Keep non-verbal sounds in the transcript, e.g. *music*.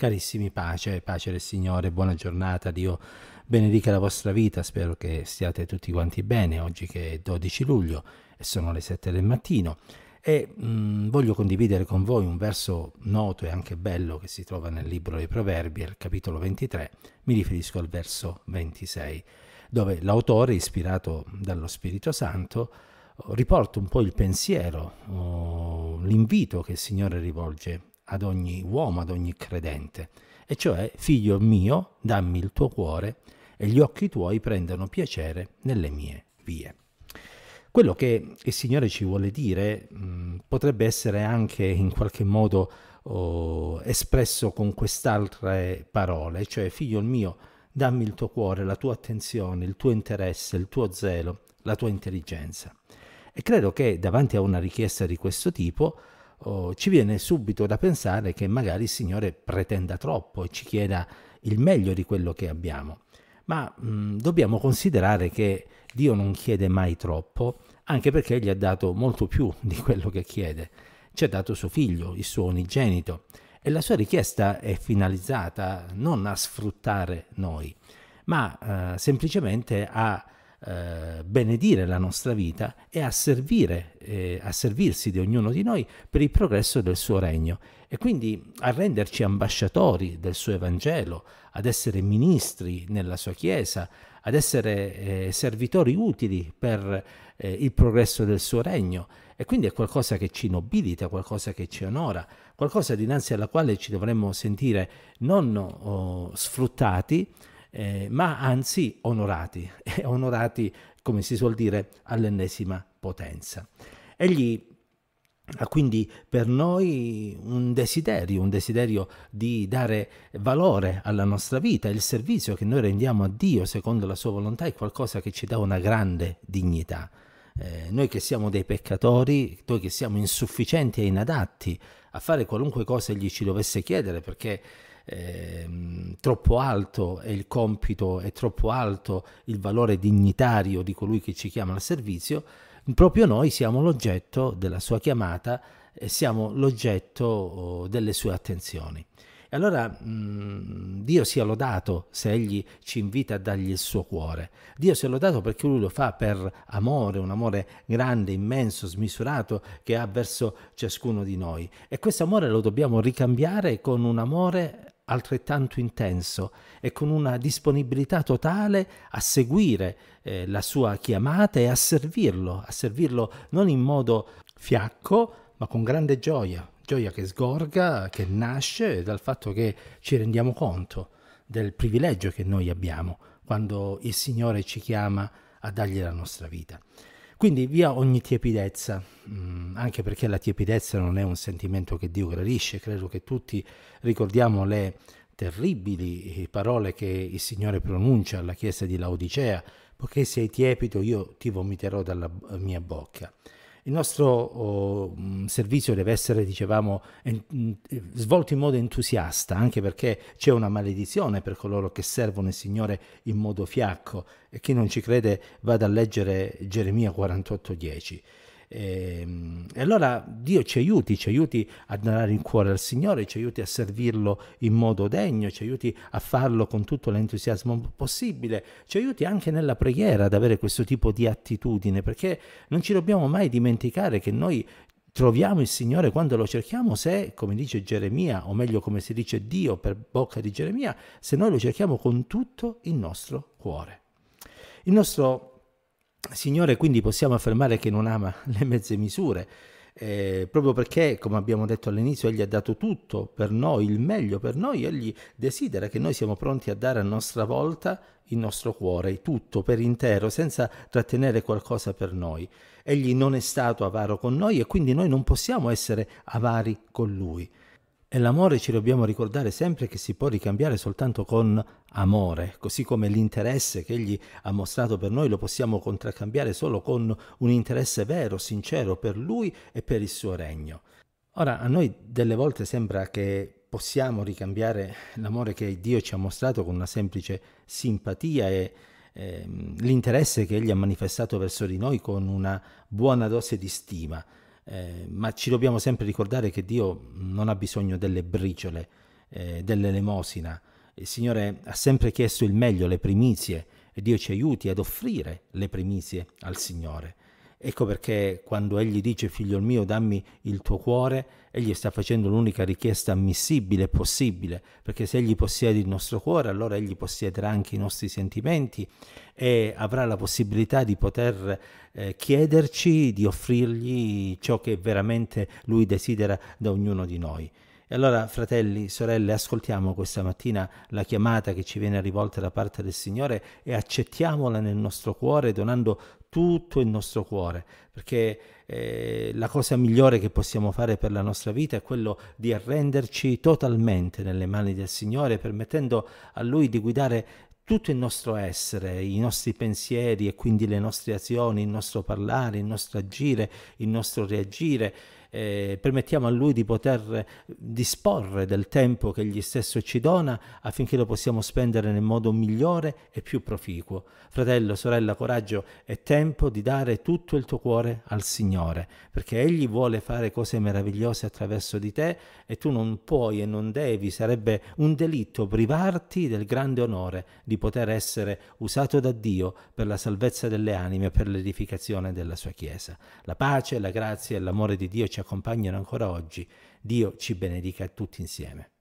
Carissimi, pace, pace del Signore, buona giornata, Dio benedica la vostra vita, spero che stiate tutti quanti bene oggi che è 12 luglio e sono le 7 del mattino e mh, mm, voglio condividere con voi un verso noto e anche bello che si trova nel libro dei Proverbi, al capitolo 23, mi riferisco al verso 26, dove l'autore, ispirato dallo Spirito Santo, riporta un po' il pensiero, oh, l'invito che il Signore rivolge ad ogni uomo, ad ogni credente, e cioè figlio mio, dammi il tuo cuore e gli occhi tuoi prendano piacere nelle mie vie. Quello che il Signore ci vuole dire mh, mm, potrebbe essere anche in qualche modo oh, espresso con quest'altre parole, cioè figlio mio, dammi il tuo cuore, la tua attenzione, il tuo interesse, il tuo zelo, la tua intelligenza. E credo che davanti a una richiesta di questo tipo oh, ci viene subito da pensare che magari il Signore pretenda troppo e ci chieda il meglio di quello che abbiamo. Ma mh, mm, dobbiamo considerare che Dio non chiede mai troppo, anche perché gli ha dato molto più *laughs* di quello che chiede. Ci ha dato suo figlio, il suo onigenito, e la sua richiesta è finalizzata non a sfruttare noi, ma eh, semplicemente a eh, benedire la nostra vita e a, servire, eh, a servirsi di ognuno di noi per il progresso del suo regno e quindi a renderci ambasciatori del suo Evangelo, ad essere ministri nella sua Chiesa, ad essere eh, servitori utili per eh, il progresso del suo regno e quindi è qualcosa che ci nobilita, qualcosa che ci onora, qualcosa dinanzi alla quale ci dovremmo sentire non oh, sfruttati, eh, ma anzi onorati, *laughs* eh, onorati come si suol dire all'ennesima potenza. Egli ha quindi per noi un desiderio, un desiderio di dare valore alla nostra vita, il servizio che noi rendiamo a Dio secondo la sua volontà è qualcosa che ci dà una grande dignità. Eh, noi che siamo dei peccatori, noi che siamo insufficienti e inadatti a fare qualunque cosa egli ci dovesse chiedere, perché Ehm, troppo alto è il compito, è troppo alto il valore dignitario di colui che ci chiama al servizio, proprio noi siamo l'oggetto della sua chiamata e siamo l'oggetto oh, delle sue attenzioni. E allora mh, mm, Dio sia lodato se Egli ci invita a dargli il suo cuore. Dio sia lodato perché Lui lo fa per amore, un amore grande, immenso, smisurato che ha verso ciascuno di noi. E questo amore lo dobbiamo ricambiare con un amore altrettanto intenso e con una disponibilità totale a seguire eh, la sua chiamata e a servirlo, a servirlo non in modo fiacco, ma con grande gioia, gioia che sgorga, che nasce dal fatto che ci rendiamo conto del privilegio che noi abbiamo quando il Signore ci chiama a dargli la nostra vita. Quindi via ogni tiepidezza, mm, anche perché la tiepidezza non è un sentimento che Dio gradisce, credo che tutti ricordiamo le terribili eh, parole che il Signore pronuncia alla chiesa di Laodicea, poiché sei tiepido io ti vomiterò dalla mia bocca. Il nostro oh, mm, servizio deve essere, dicevamo, mm, svolto in modo entusiasta, anche perché c'è una maledizione per coloro che servono il Signore in modo fiacco e chi non ci crede vada a leggere Geremia 48:10. E, ehm, e allora Dio ci aiuti, ci aiuti a donare in cuore al Signore, ci aiuti a servirlo in modo degno, ci aiuti a farlo con tutto l'entusiasmo possibile, ci aiuti anche nella preghiera ad avere questo tipo di attitudine, perché non ci dobbiamo mai dimenticare che noi troviamo il Signore quando lo cerchiamo, se, come dice Geremia, o meglio come si dice Dio per bocca di Geremia, se noi lo cerchiamo con tutto il nostro cuore. Il nostro Signore, quindi possiamo affermare che non ama *laughs* le mezze misure, eh, proprio perché, come abbiamo detto all'inizio, Egli ha dato tutto per noi, il meglio per noi, Egli desidera che noi siamo pronti a dare a nostra volta il nostro cuore, tutto per intero, senza trattenere qualcosa per noi. Egli non è stato avaro con noi e quindi noi non possiamo essere avari con Lui. E l'amore ci dobbiamo ricordare sempre che si può ricambiare soltanto con amore, così come l'interesse che egli ha mostrato per noi lo possiamo contraccambiare solo con un interesse vero, sincero per lui e per il suo regno. Ora, a noi delle volte sembra che possiamo ricambiare l'amore che Dio ci ha mostrato con una semplice simpatia e ehm, l'interesse che egli ha manifestato verso di noi con una buona dose di stima. Eh, ma ci dobbiamo sempre ricordare che Dio non ha bisogno delle briciole, eh, dell'elemosina. Il Signore ha sempre chiesto il meglio, le primizie, e Dio ci aiuti ad offrire le primizie al Signore. Ecco perché quando egli dice figlio mio dammi il tuo cuore, egli sta facendo l'unica richiesta ammissibile e possibile, perché se egli possiede il nostro cuore, allora egli possiederà anche i nostri sentimenti e avrà la possibilità di poter eh, chiederci, di offrirgli ciò che veramente lui desidera da ognuno di noi. E allora, fratelli, sorelle, ascoltiamo questa mattina la chiamata che ci viene rivolta da parte del Signore e accettiamola nel nostro cuore, donando tutto il nostro cuore, perché eh, la cosa migliore che possiamo fare per la nostra vita è quello di arrenderci totalmente nelle mani del Signore, permettendo a Lui di guidare tutto il nostro essere, i nostri pensieri e quindi le nostre azioni, il nostro parlare, il nostro agire, il nostro reagire, eh, permettiamo a Lui di poter disporre del tempo che Egli stesso ci dona affinché lo possiamo spendere nel modo migliore e più proficuo. Fratello, sorella, coraggio, è tempo di dare tutto il tuo cuore al Signore, perché Egli vuole fare cose meravigliose attraverso di te e tu non puoi e non devi, sarebbe un delitto privarti del grande onore di poter essere usato da Dio per la salvezza delle anime e per l'edificazione della sua Chiesa. La pace, la grazia e l'amore di Dio ci ci accompagnano ancora oggi, Dio ci benedica tutti insieme.